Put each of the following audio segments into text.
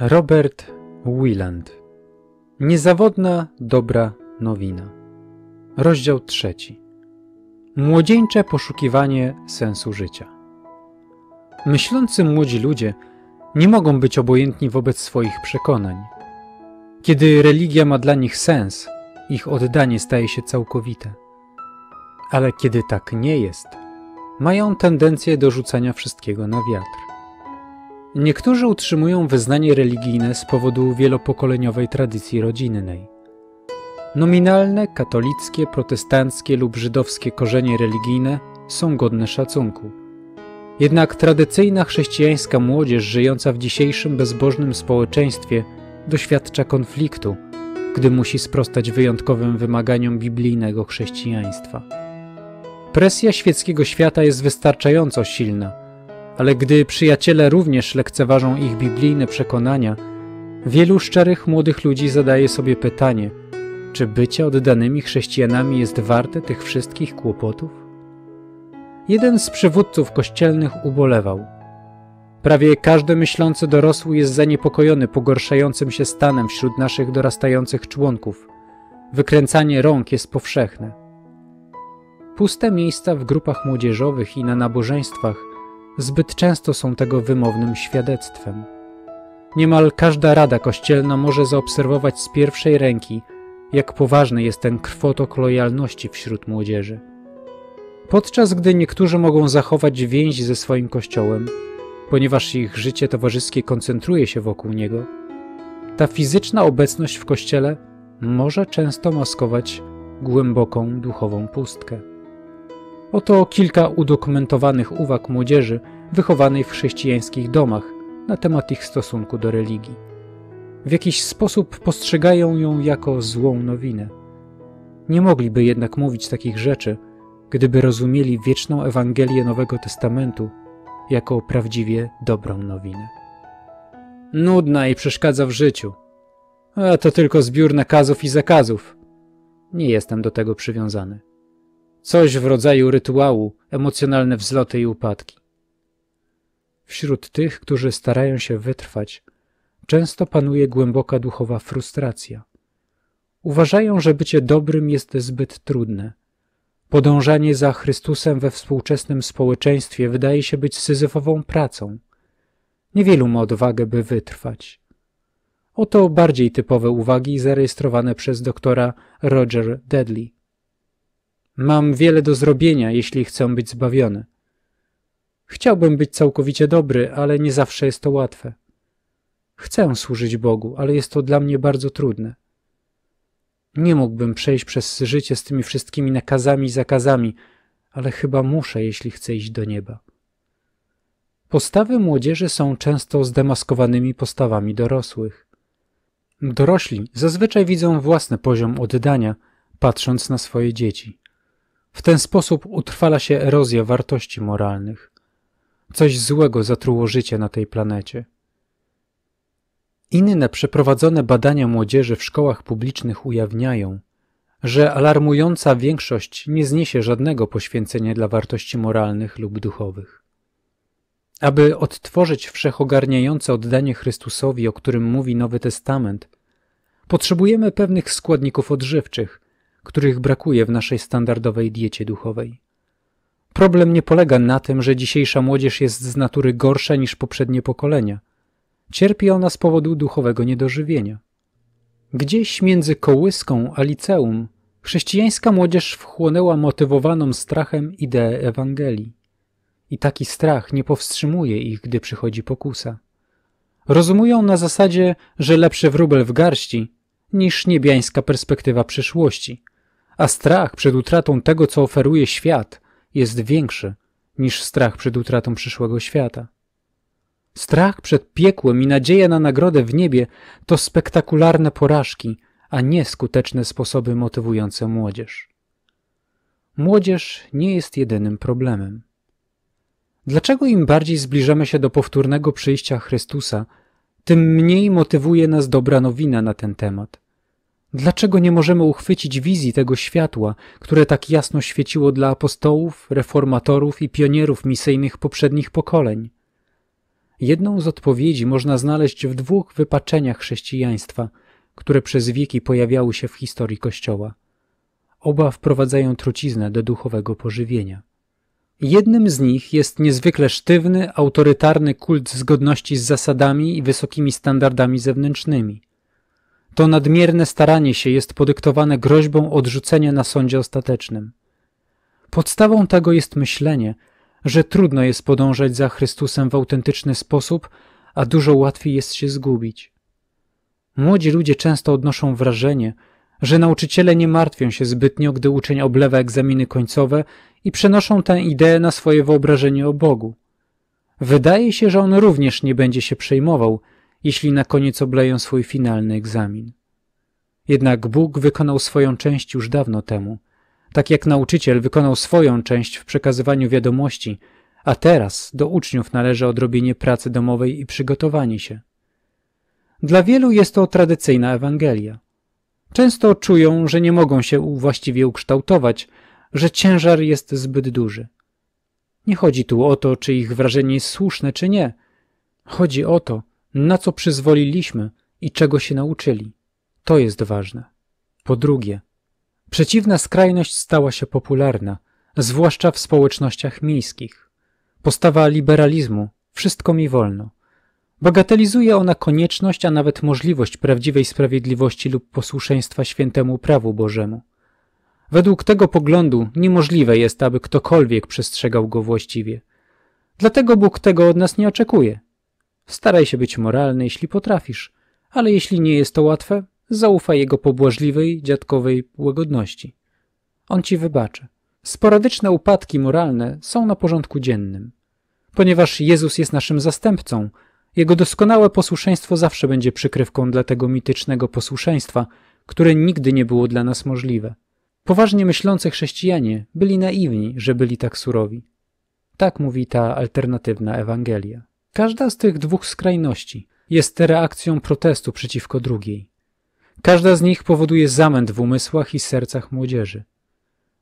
Robert Wieland. Niezawodna dobra nowina. Rozdział trzeci. Młodzieńcze poszukiwanie sensu życia. Myślący młodzi ludzie nie mogą być obojętni wobec swoich przekonań. Kiedy religia ma dla nich sens, ich oddanie staje się całkowite. Ale kiedy tak nie jest, mają tendencję do rzucania wszystkiego na wiatr. Niektórzy utrzymują wyznanie religijne z powodu wielopokoleniowej tradycji rodzinnej. Nominalne, katolickie, protestanckie lub żydowskie korzenie religijne są godne szacunku. Jednak tradycyjna chrześcijańska młodzież żyjąca w dzisiejszym bezbożnym społeczeństwie doświadcza konfliktu, gdy musi sprostać wyjątkowym wymaganiom biblijnego chrześcijaństwa. Presja świeckiego świata jest wystarczająco silna – ale gdy przyjaciele również lekceważą ich biblijne przekonania, wielu szczerych młodych ludzi zadaje sobie pytanie, czy bycie oddanymi chrześcijanami jest warte tych wszystkich kłopotów? Jeden z przywódców kościelnych ubolewał. Prawie każdy myślący dorosły jest zaniepokojony pogorszającym się stanem wśród naszych dorastających członków. Wykręcanie rąk jest powszechne. Puste miejsca w grupach młodzieżowych i na nabożeństwach – zbyt często są tego wymownym świadectwem. Niemal każda rada kościelna może zaobserwować z pierwszej ręki, jak poważny jest ten krwotok lojalności wśród młodzieży. Podczas gdy niektórzy mogą zachować więź ze swoim kościołem, ponieważ ich życie towarzyskie koncentruje się wokół niego, ta fizyczna obecność w kościele może często maskować głęboką duchową pustkę. Oto kilka udokumentowanych uwag młodzieży wychowanej w chrześcijańskich domach na temat ich stosunku do religii. W jakiś sposób postrzegają ją jako złą nowinę. Nie mogliby jednak mówić takich rzeczy, gdyby rozumieli wieczną Ewangelię Nowego Testamentu jako prawdziwie dobrą nowinę. Nudna i przeszkadza w życiu. A to tylko zbiór nakazów i zakazów. Nie jestem do tego przywiązany. Coś w rodzaju rytuału, emocjonalne wzloty i upadki. Wśród tych, którzy starają się wytrwać, często panuje głęboka duchowa frustracja. Uważają, że bycie dobrym jest zbyt trudne. Podążanie za Chrystusem we współczesnym społeczeństwie wydaje się być syzyfową pracą. Niewielu ma odwagę, by wytrwać. Oto bardziej typowe uwagi zarejestrowane przez doktora Roger Dedley. Mam wiele do zrobienia, jeśli chcę być zbawiony. Chciałbym być całkowicie dobry, ale nie zawsze jest to łatwe. Chcę służyć Bogu, ale jest to dla mnie bardzo trudne. Nie mógłbym przejść przez życie z tymi wszystkimi nakazami i zakazami, ale chyba muszę, jeśli chcę iść do nieba. Postawy młodzieży są często zdemaskowanymi postawami dorosłych. Dorośli zazwyczaj widzą własny poziom oddania, patrząc na swoje dzieci. W ten sposób utrwala się erozja wartości moralnych. Coś złego zatruło życie na tej planecie. Inne przeprowadzone badania młodzieży w szkołach publicznych ujawniają, że alarmująca większość nie zniesie żadnego poświęcenia dla wartości moralnych lub duchowych. Aby odtworzyć wszechogarniające oddanie Chrystusowi, o którym mówi Nowy Testament, potrzebujemy pewnych składników odżywczych, których brakuje w naszej standardowej diecie duchowej. Problem nie polega na tym, że dzisiejsza młodzież jest z natury gorsza niż poprzednie pokolenia. Cierpi ona z powodu duchowego niedożywienia. Gdzieś między kołyską a liceum chrześcijańska młodzież wchłonęła motywowaną strachem ideę Ewangelii. I taki strach nie powstrzymuje ich, gdy przychodzi pokusa. Rozumują na zasadzie, że lepszy wróbel w garści niż niebiańska perspektywa przyszłości – a strach przed utratą tego, co oferuje świat, jest większy niż strach przed utratą przyszłego świata. Strach przed piekłem i nadzieja na nagrodę w niebie to spektakularne porażki, a nie skuteczne sposoby motywujące młodzież. Młodzież nie jest jedynym problemem. Dlaczego im bardziej zbliżamy się do powtórnego przyjścia Chrystusa, tym mniej motywuje nas dobra nowina na ten temat. Dlaczego nie możemy uchwycić wizji tego światła, które tak jasno świeciło dla apostołów, reformatorów i pionierów misyjnych poprzednich pokoleń? Jedną z odpowiedzi można znaleźć w dwóch wypaczeniach chrześcijaństwa, które przez wieki pojawiały się w historii Kościoła. Oba wprowadzają truciznę do duchowego pożywienia. Jednym z nich jest niezwykle sztywny, autorytarny kult zgodności z zasadami i wysokimi standardami zewnętrznymi. To nadmierne staranie się jest podyktowane groźbą odrzucenia na sądzie ostatecznym. Podstawą tego jest myślenie, że trudno jest podążać za Chrystusem w autentyczny sposób, a dużo łatwiej jest się zgubić. Młodzi ludzie często odnoszą wrażenie, że nauczyciele nie martwią się zbytnio, gdy uczeń oblewa egzaminy końcowe i przenoszą tę ideę na swoje wyobrażenie o Bogu. Wydaje się, że on również nie będzie się przejmował – jeśli na koniec obleją swój finalny egzamin. Jednak Bóg wykonał swoją część już dawno temu, tak jak nauczyciel wykonał swoją część w przekazywaniu wiadomości, a teraz do uczniów należy odrobienie pracy domowej i przygotowanie się. Dla wielu jest to tradycyjna Ewangelia. Często czują, że nie mogą się właściwie ukształtować, że ciężar jest zbyt duży. Nie chodzi tu o to, czy ich wrażenie jest słuszne, czy nie. Chodzi o to, na co przyzwoliliśmy i czego się nauczyli. To jest ważne. Po drugie, przeciwna skrajność stała się popularna, zwłaszcza w społecznościach miejskich. Postawa liberalizmu wszystko mi wolno. Bagatelizuje ona konieczność, a nawet możliwość prawdziwej sprawiedliwości lub posłuszeństwa świętemu prawu Bożemu. Według tego poglądu niemożliwe jest, aby ktokolwiek przestrzegał go właściwie. Dlatego Bóg tego od nas nie oczekuje. Staraj się być moralny, jeśli potrafisz, ale jeśli nie jest to łatwe, zaufaj jego pobłażliwej, dziadkowej łagodności. On ci wybaczy. Sporadyczne upadki moralne są na porządku dziennym. Ponieważ Jezus jest naszym zastępcą, jego doskonałe posłuszeństwo zawsze będzie przykrywką dla tego mitycznego posłuszeństwa, które nigdy nie było dla nas możliwe. Poważnie myślący chrześcijanie byli naiwni, że byli tak surowi. Tak mówi ta alternatywna Ewangelia. Każda z tych dwóch skrajności jest reakcją protestu przeciwko drugiej. Każda z nich powoduje zamęt w umysłach i sercach młodzieży.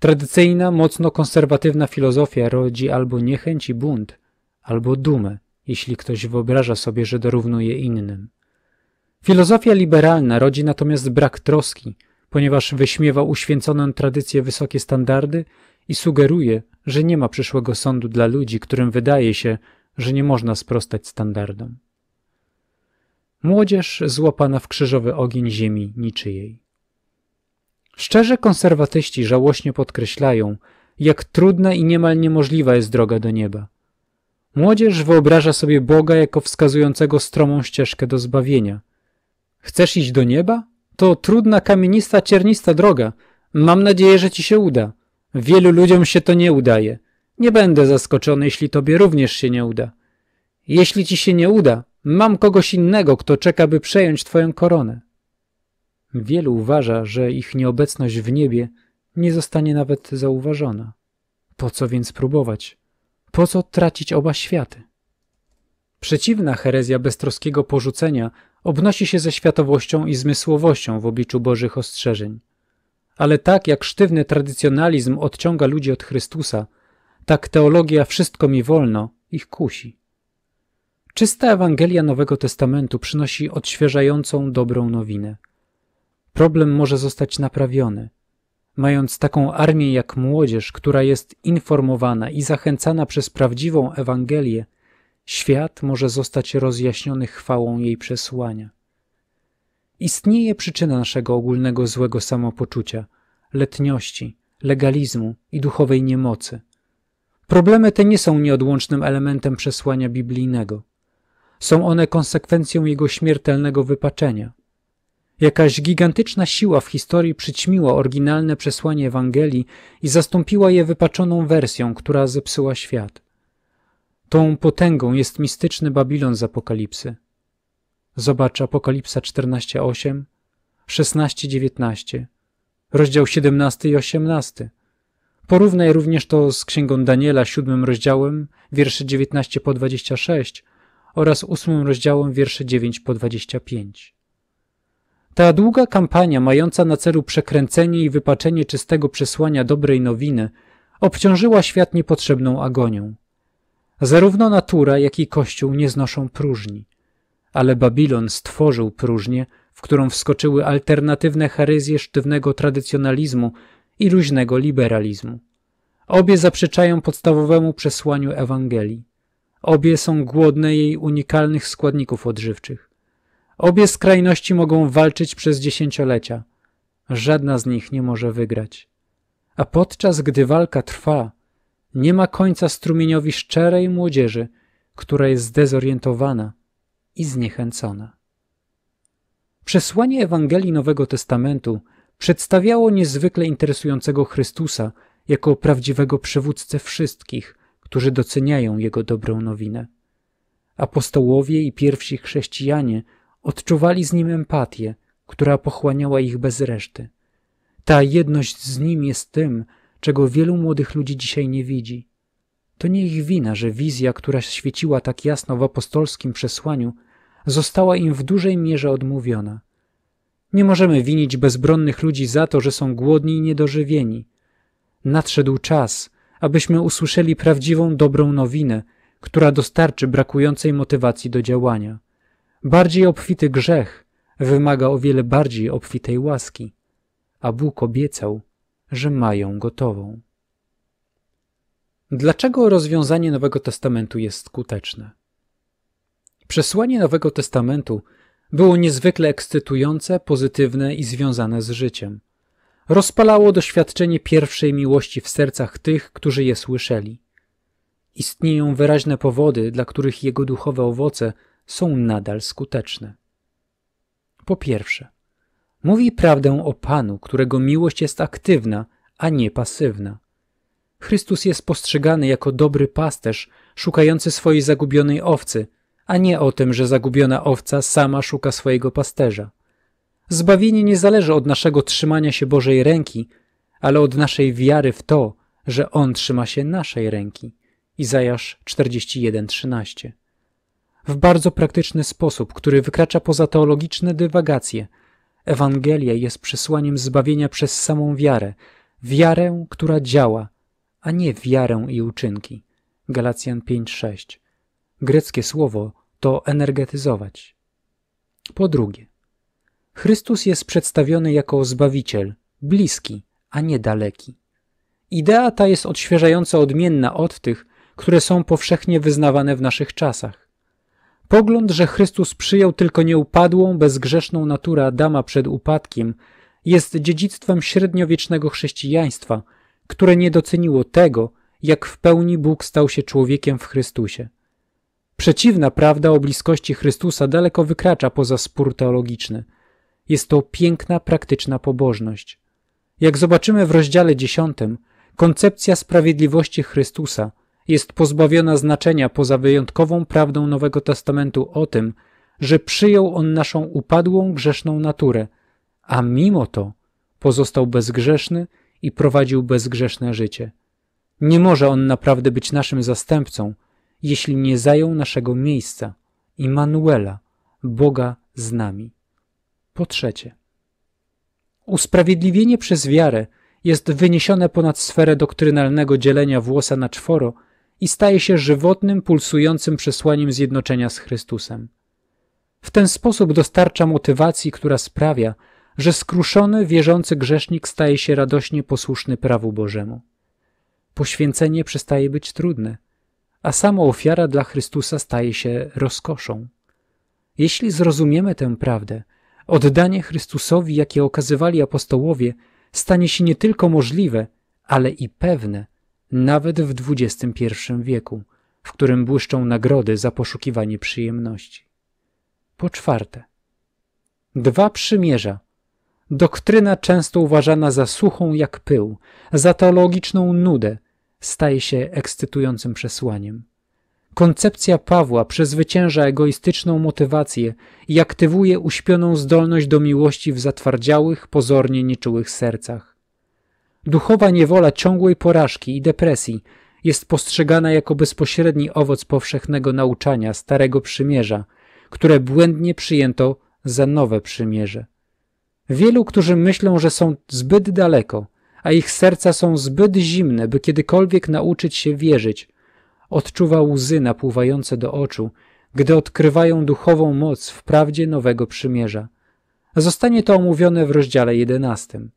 Tradycyjna, mocno konserwatywna filozofia rodzi albo niechęć i bunt, albo dumę, jeśli ktoś wyobraża sobie, że dorównuje innym. Filozofia liberalna rodzi natomiast brak troski, ponieważ wyśmiewa uświęconą tradycję wysokie standardy i sugeruje, że nie ma przyszłego sądu dla ludzi, którym wydaje się, że nie można sprostać standardom. Młodzież złapana w krzyżowy ogień ziemi niczyjej. Szczerze konserwatyści żałośnie podkreślają, jak trudna i niemal niemożliwa jest droga do nieba. Młodzież wyobraża sobie Boga jako wskazującego stromą ścieżkę do zbawienia. Chcesz iść do nieba? To trudna, kamienista, ciernista droga. Mam nadzieję, że ci się uda. Wielu ludziom się to nie udaje. Nie będę zaskoczony, jeśli tobie również się nie uda. Jeśli ci się nie uda, mam kogoś innego, kto czeka, by przejąć twoją koronę. Wielu uważa, że ich nieobecność w niebie nie zostanie nawet zauważona. Po co więc próbować? Po co tracić oba światy? Przeciwna herezja beztroskiego porzucenia obnosi się ze światowością i zmysłowością w obliczu Bożych ostrzeżeń. Ale tak jak sztywny tradycjonalizm odciąga ludzi od Chrystusa – tak teologia wszystko mi wolno ich kusi. Czysta Ewangelia Nowego Testamentu przynosi odświeżającą dobrą nowinę. Problem może zostać naprawiony. Mając taką armię jak młodzież, która jest informowana i zachęcana przez prawdziwą Ewangelię, świat może zostać rozjaśniony chwałą jej przesłania. Istnieje przyczyna naszego ogólnego złego samopoczucia, letniości, legalizmu i duchowej niemocy – Problemy te nie są nieodłącznym elementem przesłania biblijnego. Są one konsekwencją jego śmiertelnego wypaczenia. Jakaś gigantyczna siła w historii przyćmiła oryginalne przesłanie Ewangelii i zastąpiła je wypaczoną wersją, która zepsuła świat. Tą potęgą jest mistyczny Babilon z Apokalipsy. Zobacz Apokalipsa 14:8, 16:19, rozdział 17 i 18. Porównaj również to z Księgą Daniela, siódmym rozdziałem, wiersze 19 po 26 oraz ósmym rozdziałem, wiersze 9 po 25. Ta długa kampania mająca na celu przekręcenie i wypaczenie czystego przesłania dobrej nowiny obciążyła świat niepotrzebną agonią. Zarówno natura, jak i Kościół nie znoszą próżni. Ale Babilon stworzył próżnię, w którą wskoczyły alternatywne herezje sztywnego tradycjonalizmu – i luźnego liberalizmu. Obie zaprzeczają podstawowemu przesłaniu Ewangelii. Obie są głodne jej unikalnych składników odżywczych. Obie skrajności mogą walczyć przez dziesięciolecia. Żadna z nich nie może wygrać. A podczas gdy walka trwa, nie ma końca strumieniowi szczerej młodzieży, która jest zdezorientowana i zniechęcona. Przesłanie Ewangelii Nowego Testamentu przedstawiało niezwykle interesującego Chrystusa jako prawdziwego przywódcę wszystkich, którzy doceniają jego dobrą nowinę. Apostołowie i pierwsi chrześcijanie odczuwali z nim empatię, która pochłaniała ich bez reszty. Ta jedność z nim jest tym, czego wielu młodych ludzi dzisiaj nie widzi. To nie ich wina, że wizja, która świeciła tak jasno w apostolskim przesłaniu, została im w dużej mierze odmówiona – nie możemy winić bezbronnych ludzi za to, że są głodni i niedożywieni. Nadszedł czas, abyśmy usłyszeli prawdziwą dobrą nowinę, która dostarczy brakującej motywacji do działania. Bardziej obfity grzech wymaga o wiele bardziej obfitej łaski, a Bóg obiecał, że mają gotową. Dlaczego rozwiązanie Nowego Testamentu jest skuteczne? Przesłanie Nowego Testamentu było niezwykle ekscytujące, pozytywne i związane z życiem. Rozpalało doświadczenie pierwszej miłości w sercach tych, którzy je słyszeli. Istnieją wyraźne powody, dla których jego duchowe owoce są nadal skuteczne. Po pierwsze, mówi prawdę o Panu, którego miłość jest aktywna, a nie pasywna. Chrystus jest postrzegany jako dobry pasterz, szukający swojej zagubionej owcy, a nie o tym, że zagubiona owca sama szuka swojego pasterza. Zbawienie nie zależy od naszego trzymania się Bożej ręki, ale od naszej wiary w to, że On trzyma się naszej ręki. Izajasz 41:13. W bardzo praktyczny sposób, który wykracza poza teologiczne dywagacje, Ewangelia jest przesłaniem zbawienia przez samą wiarę, wiarę, która działa, a nie wiarę i uczynki. Galacjan 5:6. Greckie słowo to energetyzować. Po drugie, Chrystus jest przedstawiony jako Zbawiciel, bliski, a nie daleki. Idea ta jest odświeżająco odmienna od tych, które są powszechnie wyznawane w naszych czasach. Pogląd, że Chrystus przyjął tylko nieupadłą, bezgrzeszną naturę Adama przed upadkiem, jest dziedzictwem średniowiecznego chrześcijaństwa, które nie doceniło tego, jak w pełni Bóg stał się człowiekiem w Chrystusie. Przeciwna prawda o bliskości Chrystusa daleko wykracza poza spór teologiczny. Jest to piękna, praktyczna pobożność. Jak zobaczymy w rozdziale 10, koncepcja sprawiedliwości Chrystusa jest pozbawiona znaczenia poza wyjątkową prawdą Nowego Testamentu o tym, że przyjął on naszą upadłą, grzeszną naturę, a mimo to pozostał bezgrzeszny i prowadził bezgrzeszne życie. Nie może on naprawdę być naszym zastępcą, jeśli nie zajął naszego miejsca, Immanuela, Boga z nami. Po trzecie, usprawiedliwienie przez wiarę jest wyniesione ponad sferę doktrynalnego dzielenia włosa na czworo i staje się żywotnym, pulsującym przesłaniem zjednoczenia z Chrystusem. W ten sposób dostarcza motywacji, która sprawia, że skruszony, wierzący grzesznik staje się radośnie posłuszny prawu Bożemu. Poświęcenie przestaje być trudne – a sama ofiara dla Chrystusa staje się rozkoszą. Jeśli zrozumiemy tę prawdę, oddanie Chrystusowi, jakie okazywali apostołowie, stanie się nie tylko możliwe, ale i pewne, nawet w XXI wieku, w którym błyszczą nagrody za poszukiwanie przyjemności. Po czwarte, dwa przymierza. Doktryna często uważana za suchą jak pył, za teologiczną nudę, staje się ekscytującym przesłaniem. Koncepcja Pawła przezwycięża egoistyczną motywację i aktywuje uśpioną zdolność do miłości w zatwardziałych, pozornie nieczułych sercach. Duchowa niewola ciągłej porażki i depresji jest postrzegana jako bezpośredni owoc powszechnego nauczania Starego Przymierza, które błędnie przyjęto za nowe przymierze. Wielu, którzy myślą, że są zbyt daleko, a ich serca są zbyt zimne, by kiedykolwiek nauczyć się wierzyć. Odczuwa łzy napływające do oczu, gdy odkrywają duchową moc w prawdzie nowego przymierza. Zostanie to omówione w rozdziale jedenastym.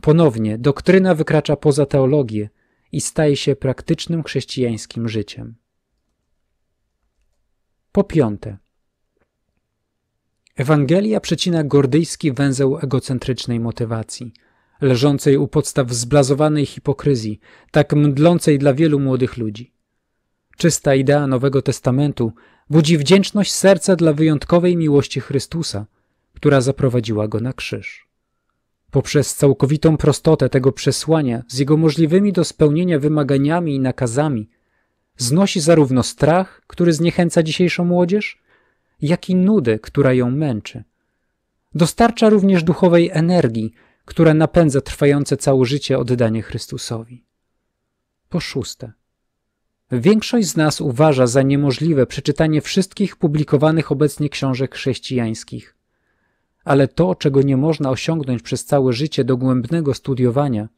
Ponownie doktryna wykracza poza teologię i staje się praktycznym chrześcijańskim życiem. Po piąte. Ewangelia przecina gordyjski węzeł egocentrycznej motywacji – leżącej u podstaw zblazowanej hipokryzji, tak mdlącej dla wielu młodych ludzi. Czysta idea Nowego Testamentu budzi wdzięczność serca dla wyjątkowej miłości Chrystusa, która zaprowadziła go na krzyż. Poprzez całkowitą prostotę tego przesłania z jego możliwymi do spełnienia wymaganiami i nakazami znosi zarówno strach, który zniechęca dzisiejszą młodzież, jak i nudę, która ją męczy. Dostarcza również duchowej energii, które napędza trwające całe życie oddanie Chrystusowi. Po szóste. Większość z nas uważa za niemożliwe przeczytanie wszystkich publikowanych obecnie książek chrześcijańskich. Ale to, czego nie można osiągnąć przez całe życie dogłębnego studiowania,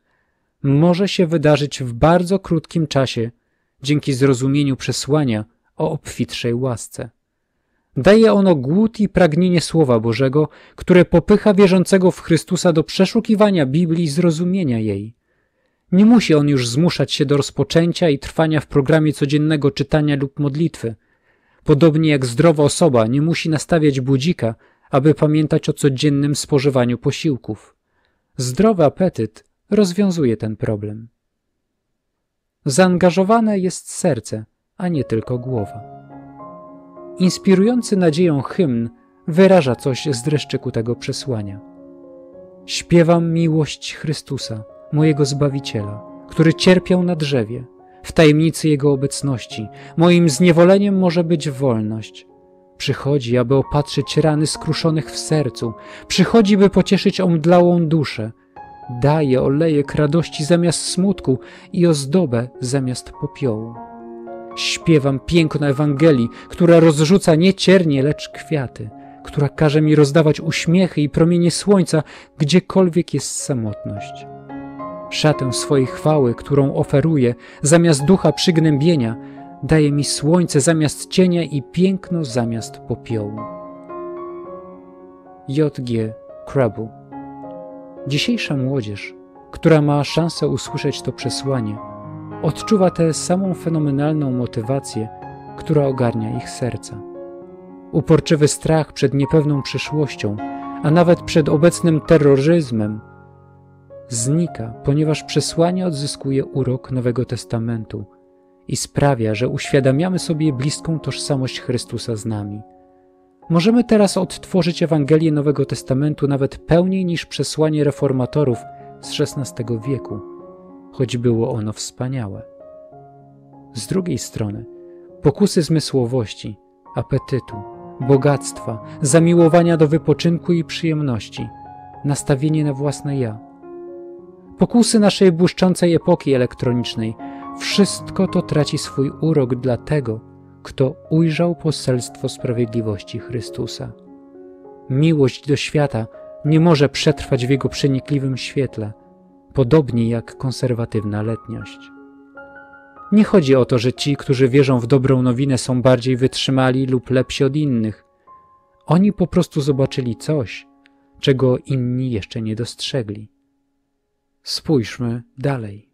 może się wydarzyć w bardzo krótkim czasie dzięki zrozumieniu przesłania o obfitszej łasce. Daje ono głód i pragnienie Słowa Bożego, które popycha wierzącego w Chrystusa do przeszukiwania Biblii i zrozumienia jej. Nie musi on już zmuszać się do rozpoczęcia i trwania w programie codziennego czytania lub modlitwy. Podobnie jak zdrowa osoba nie musi nastawiać budzika, aby pamiętać o codziennym spożywaniu posiłków. Zdrowy apetyt rozwiązuje ten problem. Zaangażowane jest serce, a nie tylko głowa inspirujący nadzieją hymn wyraża coś z dreszczyku tego przesłania. Śpiewam miłość Chrystusa, mojego Zbawiciela, który cierpiał na drzewie, w tajemnicy Jego obecności. Moim zniewoleniem może być wolność. Przychodzi, aby opatrzyć rany skruszonych w sercu. Przychodzi, by pocieszyć omdlałą duszę. Daje olejek radości zamiast smutku i ozdobę zamiast popiołu śpiewam piękno Ewangelii, która rozrzuca nie ciernie, lecz kwiaty, która każe mi rozdawać uśmiechy i promienie słońca, gdziekolwiek jest samotność. Szatę swojej chwały, którą oferuję, zamiast ducha przygnębienia, daje mi słońce zamiast cienia i piękno zamiast popiołu. J.G. Krabu Dzisiejsza młodzież, która ma szansę usłyszeć to przesłanie – odczuwa tę samą fenomenalną motywację, która ogarnia ich serca. Uporczywy strach przed niepewną przyszłością, a nawet przed obecnym terroryzmem, znika, ponieważ przesłanie odzyskuje urok Nowego Testamentu i sprawia, że uświadamiamy sobie bliską tożsamość Chrystusa z nami. Możemy teraz odtworzyć Ewangelię Nowego Testamentu nawet pełniej niż przesłanie reformatorów z XVI wieku choć było ono wspaniałe. Z drugiej strony, pokusy zmysłowości, apetytu, bogactwa, zamiłowania do wypoczynku i przyjemności, nastawienie na własne ja. Pokusy naszej błyszczącej epoki elektronicznej, wszystko to traci swój urok dla tego, kto ujrzał poselstwo sprawiedliwości Chrystusa. Miłość do świata nie może przetrwać w jego przenikliwym świetle – podobnie jak konserwatywna letniość. Nie chodzi o to, że ci, którzy wierzą w dobrą nowinę, są bardziej wytrzymali lub lepsi od innych. Oni po prostu zobaczyli coś, czego inni jeszcze nie dostrzegli. Spójrzmy dalej.